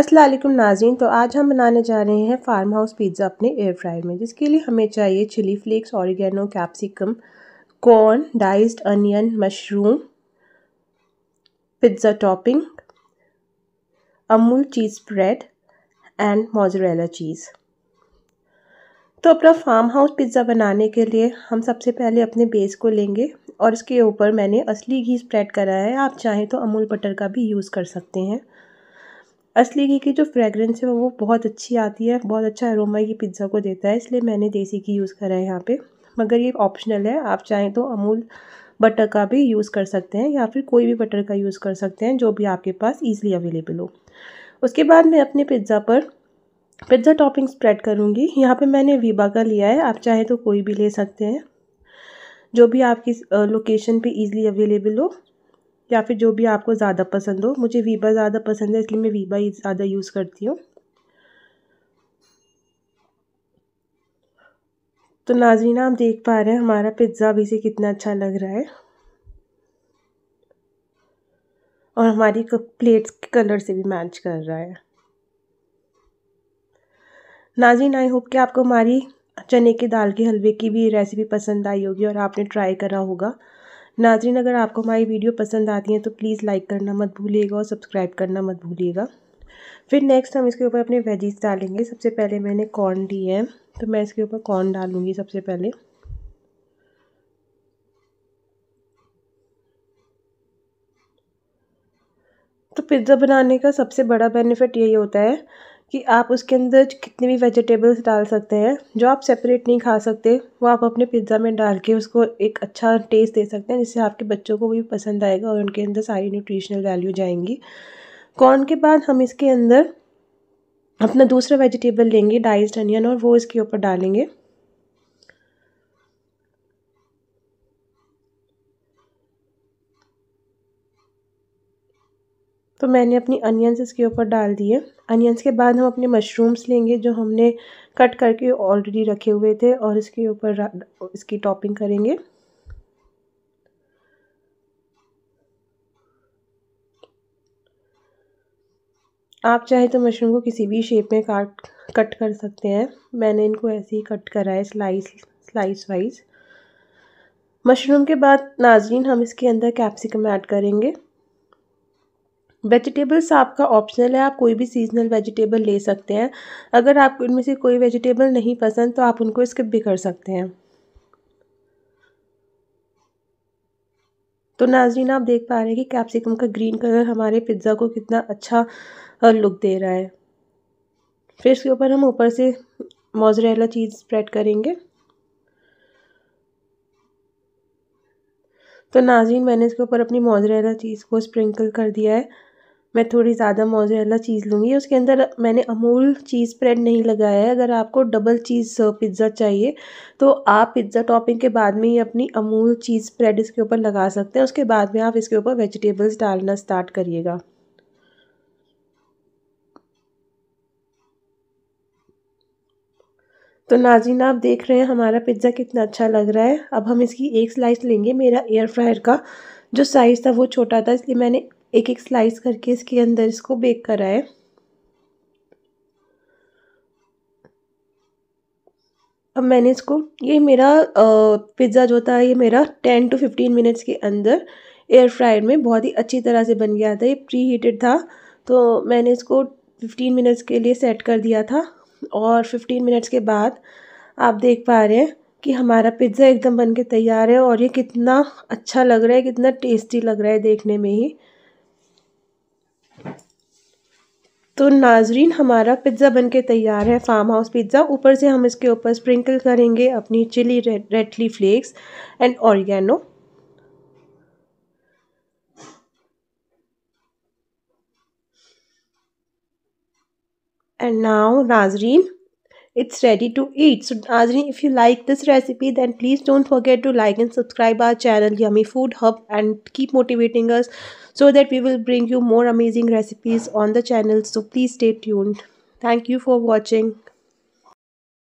असलम नाजीन तो आज हम बनाने जा रहे हैं फार्म हाउस पिज़्ज़ा अपने एयर फ्रायर में जिसके लिए हमें चाहिए chilli flakes oregano capsicum corn diced onion mushroom pizza topping Amul cheese spread and mozzarella cheese तो अपना फार्म हाउस पिज़्ज़ा बनाने के लिए हम सबसे पहले अपने बेस को लेंगे और इसके ऊपर मैंने असली घी स्प्रेड करा है आप चाहें तो अमूल बटर का भी यूज़ कर सकते हैं असली घी की जो फ्रेगरेंस है वो बहुत अच्छी आती है बहुत अच्छा अरोमा ये पिज़्ज़ा को देता है इसलिए मैंने देसी घी यूज़ करा है यहाँ पे मगर ये ऑप्शनल है आप चाहें तो अमूल बटर का भी यूज़ कर सकते हैं या फिर कोई भी बटर का यूज़ कर सकते हैं जो भी आपके पास ईज़िली अवेलेबल हो उसके बाद मैं अपने पिज़्ज़ा पर पिज़्ज़ा टॉपिंग स्प्रेड करूँगी यहाँ पर मैंने वीबा का लिया है आप चाहें तो कोई भी ले सकते हैं जो भी आपकी लोकेशन पे ईज़िली अवेलेबल हो या फिर जो भी आपको ज़्यादा पसंद हो मुझे वीबा ज़्यादा पसंद है इसलिए मैं वीबा ही ज़्यादा यूज़ करती हूँ तो नाजरीन आप देख पा रहे हैं हमारा पिज़्ज़ा भी से कितना अच्छा लग रहा है और हमारी प्लेट्स के कलर से भी मैच कर रहा है नाजीन आई होप कि आपको हमारी चने के दाल के हलवे की भी रेसिपी पसंद आई होगी और आपने ट्राई करा होगा नाजरीन अगर आपको हमारी वीडियो पसंद आती है तो प्लीज़ लाइक करना मत भूलिएगा और सब्सक्राइब करना मत भूलिएगा फिर नेक्स्ट हम इसके ऊपर अपने वेजीज डालेंगे सबसे पहले मैंने कॉर्न दी है तो मैं इसके ऊपर कॉर्न डालूँगी सबसे पहले तो पिज़्ज़ा बनाने का सबसे बड़ा बेनिफिट यही होता है कि आप उसके अंदर कितनी भी वेजिटेबल्स डाल सकते हैं जो आप सेपरेट नहीं खा सकते वो आप अपने पिज़्ज़ा में डाल के उसको एक अच्छा टेस्ट दे सकते हैं जिससे आपके बच्चों को भी पसंद आएगा और उनके अंदर सारी न्यूट्रिशनल वैल्यू जाएंगी कॉर्न के बाद हम इसके अंदर अपना दूसरा वेजिटेबल लेंगे डाइस्ड अनियन और वो इसके ऊपर डालेंगे तो मैंने अपनी अनियंस इसके ऊपर डाल दिए अनियंस के बाद हम अपने मशरूम्स लेंगे जो हमने कट करके ऑलरेडी रखे हुए थे और इसके ऊपर इसकी टॉपिंग करेंगे आप चाहे तो मशरूम को किसी भी शेप में काट कट कर सकते हैं मैंने इनको ऐसे ही कट करा है स्लाइस स्लाइस वाइज मशरूम के बाद नाजरीन हम इसके अंदर कैप्सिकम ऐड करेंगे वेजिटेबल्स आपका ऑप्शनल है आप कोई भी सीजनल वेजिटेबल ले सकते हैं अगर आपको इनमें से कोई वेजिटेबल नहीं पसंद तो आप उनको स्किप भी कर सकते हैं तो नाजरीन आप देख पा रहे हैं कि कैप्सिकम का ग्रीन कलर हमारे पिज़्ज़ा को कितना अच्छा लुक दे रहा है फिर इसके ऊपर हम ऊपर से मोजरेला चीज़ स्प्रेड करेंगे तो नाजीन मैंने इसके ऊपर अपनी मोजरेला चीज़ को स्प्रिंकल कर दिया है मैं थोड़ी ज़्यादा मोज़रेला चीज़ लूँगी उसके अंदर मैंने अमूल चीज़ स्प्रेड नहीं लगाया है अगर आपको डबल चीज़ पिज़्ज़ा चाहिए तो आप पिज़्ज़ा टॉपिंग के बाद में ही अपनी अमूल चीज़ स्प्रेड इसके ऊपर लगा सकते हैं उसके बाद में आप इसके ऊपर वेजिटेबल्स डालना स्टार्ट करिएगा तो नाजिन आप देख रहे हैं हमारा पिज़्ज़ा कितना अच्छा लग रहा है अब हम इसकी एक स्लाइस लेंगे मेरा एयर फ्रायर का जो साइज़ था वो छोटा था इसलिए मैंने एक एक स्लाइस करके इसके अंदर इसको बेक करा है अब मैंने इसको ये मेरा पिज़्ज़ा जो था ये मेरा टेन टू फिफ्टीन मिनट्स के अंदर एयर फ्रायर में बहुत ही अच्छी तरह से बन गया था ये प्री हीटेड था तो मैंने इसको फिफ्टीन मिनट्स के लिए सेट कर दिया था और फिफ्टीन मिनट्स के बाद आप देख पा रहे हैं कि हमारा पिज़्ज़ा एकदम बन के तैयार है और ये कितना अच्छा लग रहा है कितना टेस्टी लग रहा है देखने में ही तो नाजरीन हमारा पिज़्ज़ा बनके तैयार है फार्म हाउस पिज़्ज़ा ऊपर से हम इसके ऊपर स्प्रिंकल करेंगे अपनी chilli red red chilli flakes and oregano and now नाजरीन it's ready to eat. So Nazreen, if you like this recipe, then please don't forget to like and subscribe our channel Yummy Food Hub and keep motivating us so that we will bring you more amazing recipes on the channel. So please stay tuned. Thank you for watching.